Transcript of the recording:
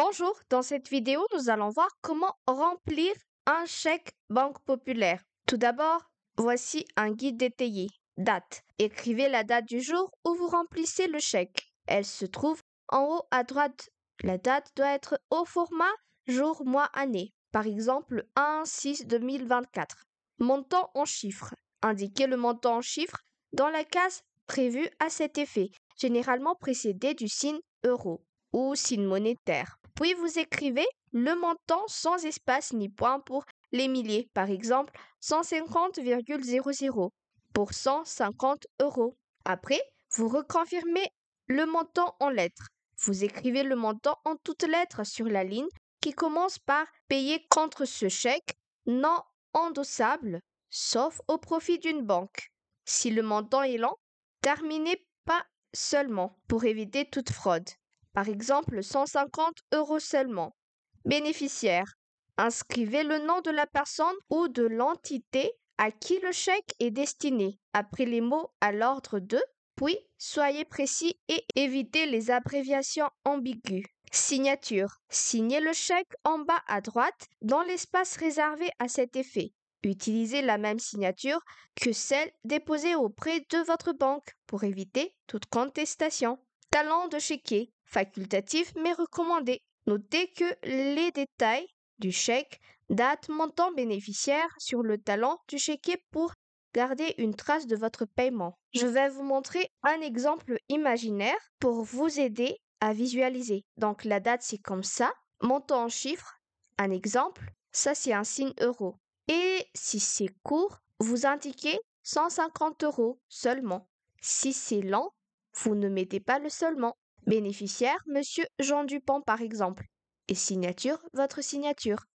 Bonjour, dans cette vidéo, nous allons voir comment remplir un chèque Banque Populaire. Tout d'abord, voici un guide détaillé. Date. Écrivez la date du jour où vous remplissez le chèque. Elle se trouve en haut à droite. La date doit être au format jour, mois, année. Par exemple, 1-6-2024. Montant en chiffres. Indiquez le montant en chiffres dans la case prévue à cet effet, généralement précédée du signe euro ou signe monétaire. Puis vous écrivez le montant sans espace ni point pour les milliers, par exemple 150,00 pour 150 euros. Après, vous reconfirmez le montant en lettres. Vous écrivez le montant en toutes lettres sur la ligne qui commence par payer contre ce chèque non endossable, sauf au profit d'une banque. Si le montant est lent, terminez pas seulement pour éviter toute fraude par exemple 150 euros seulement. Bénéficiaire. Inscrivez le nom de la personne ou de l'entité à qui le chèque est destiné, après les mots à l'ordre de, puis soyez précis et évitez les abréviations ambiguës. Signature. Signez le chèque en bas à droite dans l'espace réservé à cet effet. Utilisez la même signature que celle déposée auprès de votre banque pour éviter toute contestation. Talent de chéquier facultatif mais recommandé. Notez que les détails du chèque, date, montant bénéficiaire sur le talent du chéquier pour garder une trace de votre paiement. Je vais vous montrer un exemple imaginaire pour vous aider à visualiser. Donc la date c'est comme ça, montant en chiffres, un exemple, ça c'est un signe euro. Et si c'est court, vous indiquez 150 euros seulement. Si c'est lent, vous ne mettez pas le seulement. Bénéficiaire, Monsieur Jean Dupont par exemple. Et signature, votre signature.